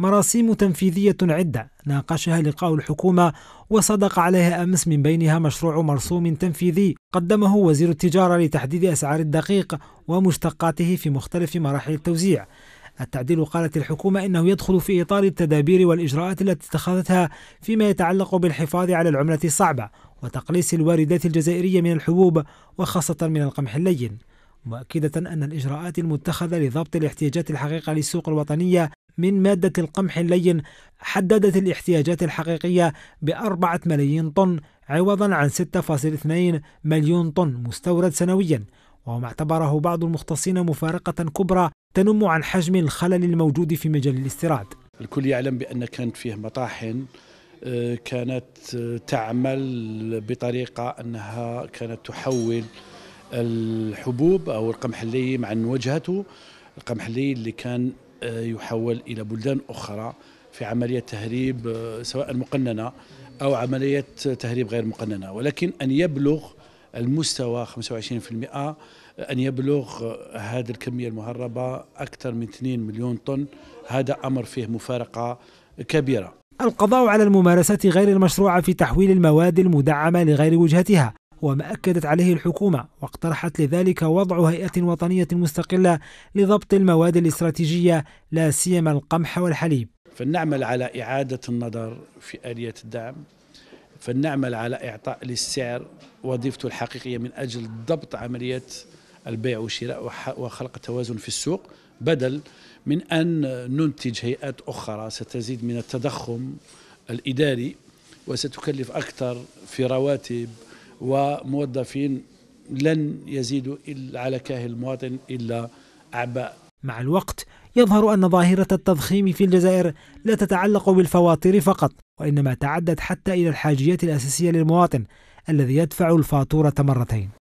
مراسيم تنفيذية عدة ناقشها لقاء الحكومة وصدق عليها أمس من بينها مشروع مرسوم تنفيذي قدمه وزير التجارة لتحديد أسعار الدقيق ومشتقاته في مختلف مراحل التوزيع التعديل قالت الحكومة إنه يدخل في إطار التدابير والإجراءات التي اتخذتها فيما يتعلق بالحفاظ على العملة الصعبة وتقليص الواردات الجزائرية من الحبوب وخاصة من القمح اللين مؤكدة أن الإجراءات المتخذة لضبط الاحتياجات الحقيقة للسوق الوطنية من مادة القمح اللين حددت الاحتياجات الحقيقية بأربعة ملايين طن عوضا عن 6.2 مليون طن مستورد سنويا وما اعتبره بعض المختصين مفارقة كبرى تنم عن حجم الخلل الموجود في مجال الاستيراد الكل يعلم بأن كانت فيه مطاحن آه، كانت آه، تعمل بطريقة أنها كانت تحول الحبوب أو القمح اللي عن وجهته القمح اللي كان يحول إلى بلدان أخرى في عملية تهريب آه، سواء مقننة أو عملية تهريب غير مقننة ولكن أن يبلغ المستوى 25% أن يبلغ آه، هذه الكمية المهربة أكثر من 2 مليون طن هذا أمر فيه مفارقة كبيرة القضاء على الممارسات غير المشروعة في تحويل المواد المدعمة لغير وجهتها وما أكدت عليه الحكومة واقترحت لذلك وضع هيئة وطنية مستقلة لضبط المواد الاستراتيجية لا سيما القمح والحليب فلنعمل على إعادة النظر في آلية الدعم فلنعمل على إعطاء للسعر وظيفته الحقيقية من أجل ضبط عملية البيع والشراء وخلق توازن في السوق بدل من أن ننتج هيئات أخرى ستزيد من التضخم الإداري وستكلف أكثر في رواتب وموظفين لن يزيدوا على كاهل المواطن إلا أعباء مع الوقت يظهر أن ظاهرة التضخيم في الجزائر لا تتعلق بالفواتير فقط وإنما تعدت حتى إلى الحاجيات الأساسية للمواطن الذي يدفع الفاتورة مرتين